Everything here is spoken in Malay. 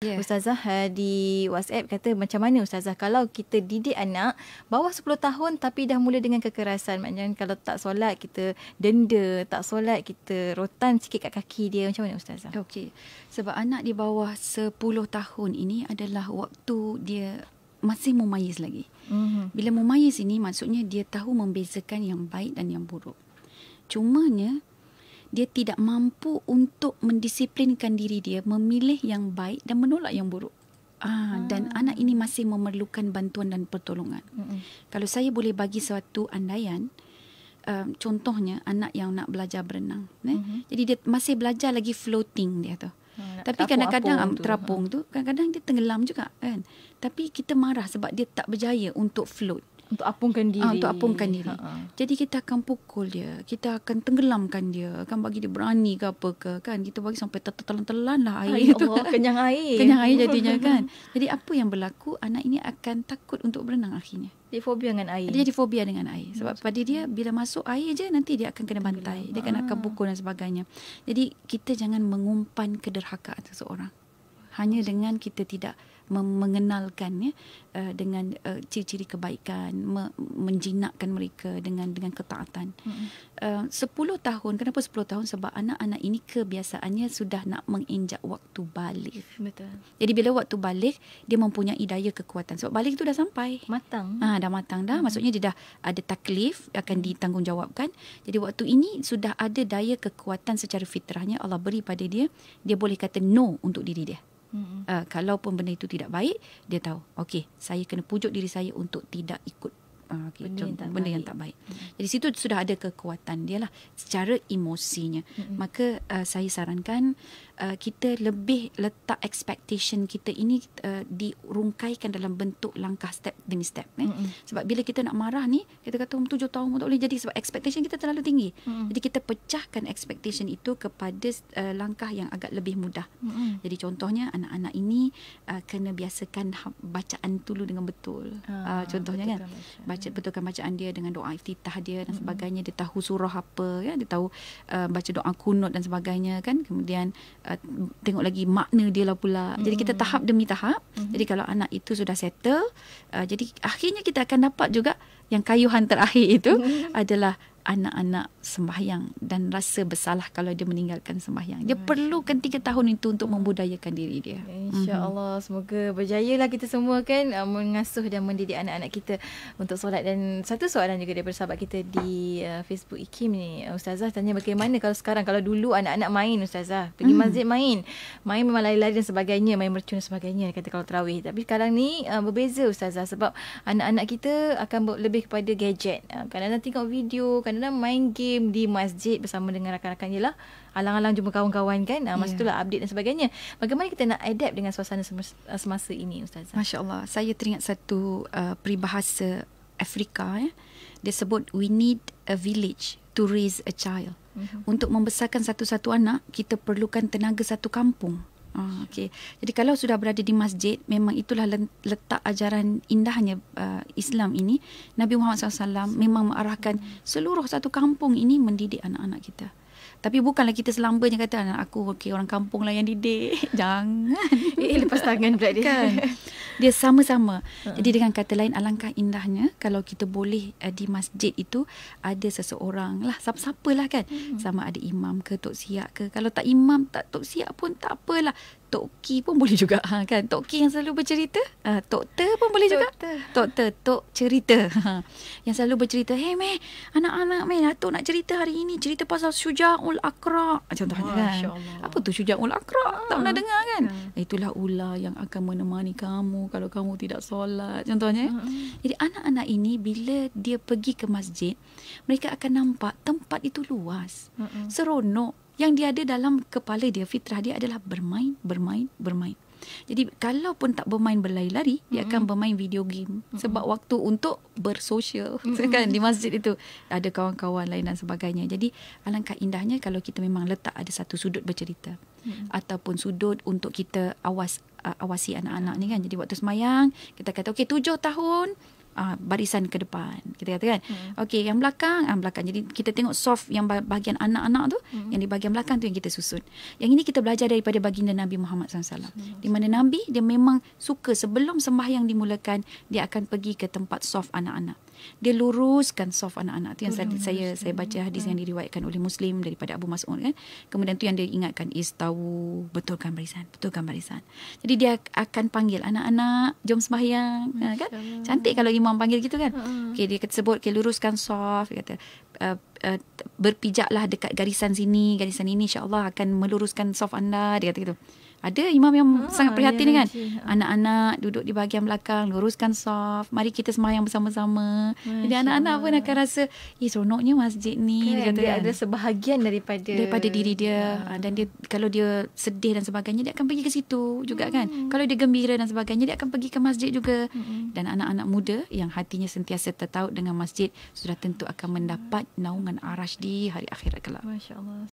Yeah. Ustazah eh, di WhatsApp kata macam mana ustazah kalau kita didik anak bawah 10 tahun tapi dah mula dengan kekerasan maknanya kalau tak solat kita denda tak solat kita rotan sikit kat kaki dia macam mana ustazah Okey sebab anak di bawah 10 tahun ini adalah waktu dia masih mumayis lagi mm-hmm. Bila mumayis ini maksudnya dia tahu membezakan yang baik dan yang buruk Cumanya dia tidak mampu untuk mendisiplinkan diri dia memilih yang baik dan menolak yang buruk ah, ah. dan anak ini masih memerlukan bantuan dan pertolongan mm kalau saya boleh bagi suatu andaian Uh, contohnya anak yang nak belajar berenang eh? Mm-hmm. jadi dia masih belajar lagi floating dia tu hmm, tapi kadang-kadang um, terapung tu. Ha. tu kadang-kadang dia tenggelam juga kan tapi kita marah sebab dia tak berjaya untuk float hmm. Ah, untuk apungkan diri. Ah, ha, untuk apungkan diri. Ha-ha. Jadi kita akan pukul dia, kita akan tenggelamkan dia, akan bagi dia berani ke apa ke kan. Kita bagi sampai tertelan-telan lah air itu. Ya Allah, kenyang air. Kenyang air jadinya kan. Jadi apa yang berlaku, anak ini akan takut untuk berenang akhirnya. Dia fobia dengan air. Dia jadi fobia dengan air. Hmm. Sebab Maksudnya. pada dia bila masuk air je nanti dia akan kena bantai. Dia akan ah. akan pukul dan sebagainya. Jadi kita jangan mengumpan kederhakaan seseorang. Hanya dengan kita tidak mengenalkannya uh, dengan eh, ciri-ciri kebaikan menjinakkan mereka dengan dengan ketaatan. Mm-hmm. 10 eh, tahun kenapa 10 tahun sebab anak-anak ini kebiasaannya sudah nak menginjak waktu balik. Betul. Jadi bila waktu balik dia mempunyai daya kekuatan sebab balik itu dah sampai matang. ha, dah matang dah mm-hmm. maksudnya dia dah ada taklif akan ditanggungjawabkan. Jadi waktu ini sudah ada daya kekuatan secara fitrahnya Allah beri pada dia dia boleh kata no untuk diri dia. Uh, ah, kalau pun benda itu tidak baik, dia tahu. Okey, saya kena pujuk diri saya untuk tidak ikut Ah, okay, benda, contoh, yang, benda yang tak baik. Hmm. Jadi situ sudah ada kekuatan dia lah secara emosinya. Hmm. Maka uh, saya sarankan uh, kita lebih letak expectation kita ini uh, dirungkaikan dalam bentuk langkah step demi step. Eh. Hmm. Sebab bila kita nak marah ni, kita kata um, tujuh tahun pun tak boleh jadi sebab expectation kita terlalu tinggi. Hmm. Jadi kita pecahkan expectation itu kepada uh, langkah yang agak lebih mudah. Hmm. Jadi contohnya anak-anak ini uh, kena biasakan ha- bacaan dulu dengan betul. Ha, uh, contohnya betul kan. Baca baca betulkan bacaan dia dengan doa iftitah dia dan sebagainya dia tahu surah apa ya dia tahu uh, baca doa kunut dan sebagainya kan kemudian uh, tengok lagi makna dia lah pula mm jadi kita tahap demi tahap mm jadi kalau anak itu sudah settle uh, jadi akhirnya kita akan dapat juga yang kayuhan terakhir itu mm adalah anak-anak sembahyang dan rasa bersalah kalau dia meninggalkan sembahyang. Dia Masya perlukan tiga tahun itu untuk membudayakan diri dia. InsyaAllah. Mm-hmm. Semoga lah kita semua kan ah, mengasuh dan mendidik anak-anak kita untuk solat. Dan satu soalan juga daripada sahabat kita di uh, Facebook Ikim ni. Ah, Ustazah tanya bagaimana kalau sekarang, kalau dulu anak-anak main Ustazah. Pergi mm masjid main. Main memang lari-lari dan sebagainya. Main mercun dan sebagainya. Kata kalau terawih. Tapi sekarang ni uh, berbeza Ustazah. Sebab anak-anak kita akan lebih kepada gadget. Uh, kadang-kadang tengok video, kadang sebenarnya main game di masjid bersama dengan rakan-rakan ialah alang-alang jumpa kawan-kawan kan uh, masa itulah yeah. update dan sebagainya bagaimana kita nak adapt dengan suasana semasa, ah, semasa ini ustazah masya-Allah saya teringat satu uh, peribahasa Afrika ya dia sebut we need a village to raise a child mm-hmm. untuk membesarkan satu-satu anak kita perlukan tenaga satu kampung Oh, ah, okay. Jadi kalau sudah berada di masjid, memang itulah letak ajaran indahnya uh, Islam ini. Nabi Muhammad SAW memang mengarahkan seluruh satu kampung ini mendidik anak-anak kita. Tapi bukanlah kita selambanya kata anak aku okay orang kampung lah yang didik. Jangan. Eh, eh, lepas tangan pula dia. Kan? Dia sama-sama. Uh-huh. Jadi dengan kata lain alangkah indahnya kalau kita boleh uh, di masjid itu ada seseorang lah. Siapa-siapalah kan. Uh-huh. Sama ada imam ke tok siak ke. Kalau tak imam tak tok siak pun tak apalah. Tok Ki pun boleh juga ha, kan Tok Ki yang selalu bercerita ha, Tok Te pun boleh juga Tok Te Tok cerita ha, yang selalu bercerita hey meh anak-anak meh Atuk nak cerita hari ini cerita pasal Syuja'ul Akra' ah, contohnya kan apa tu Syuja'ul Akra' ha. tak pernah ah, dengar kan ha. itulah ular yang akan menemani kamu kalau kamu tidak solat contohnya ha. jadi anak-anak ini bila dia pergi ke masjid mereka akan nampak tempat itu luas ha. seronok yang dia ada dalam kepala dia fitrah dia adalah bermain bermain bermain jadi kalau pun tak bermain berlari-lari mm-hmm. dia akan bermain video game mm-hmm. sebab waktu untuk bersosial mm-hmm. kan di masjid itu ada kawan-kawan lain dan sebagainya jadi alangkah indahnya kalau kita memang letak ada satu sudut bercerita mm-hmm. ataupun sudut untuk kita awas uh, awasi anak-anak ni kan jadi waktu semayang kita kata okey tujuh tahun uh, barisan ke depan kita kata kan hmm. okey yang belakang yang uh, belakang jadi kita tengok soft yang bahagian anak-anak tu hmm. yang di bahagian belakang tu yang kita susun yang ini kita belajar daripada baginda Nabi Muhammad SAW hmm. di mana Nabi dia memang suka sebelum sembahyang dimulakan dia akan pergi ke tempat soft anak-anak dia luruskan soft anak-anak tu yang saya saya saya baca hmm. hadis yang hmm. diriwayatkan oleh Muslim daripada Abu Mas'ud kan kemudian tu yang dia ingatkan istau betulkan barisan betulkan barisan jadi dia akan panggil anak-anak jom sembahyang Masya ha, kan Allah. cantik kalau imam panggil gitu kan uh-huh. okey dia kata sebut okay, luruskan soft dia kata Uh, uh, berpijaklah dekat garisan sini garisan ini insyaallah akan meluruskan soft anda dia kata gitu ada imam yang ah, sangat ya, prihatin kan? ya, kan. Ya. Haji. Anak-anak duduk di bahagian belakang, luruskan saf. Mari kita sembahyang bersama-sama. Jadi anak-anak Allah. pun akan rasa, "Eh, seronoknya masjid ni." Kan, dia kata dia kan. ada sebahagian daripada daripada diri dia. Ya. Ah, dan dia kalau dia sedih dan sebagainya, dia akan pergi ke situ juga kan? hmm. kan. Kalau dia gembira dan sebagainya, dia akan pergi ke masjid juga. Hmm. Dan anak-anak muda yang hatinya sentiasa tertaut dengan masjid, sudah tentu akan mendapat naungan arash di hari akhirat kelak. Masya-Allah.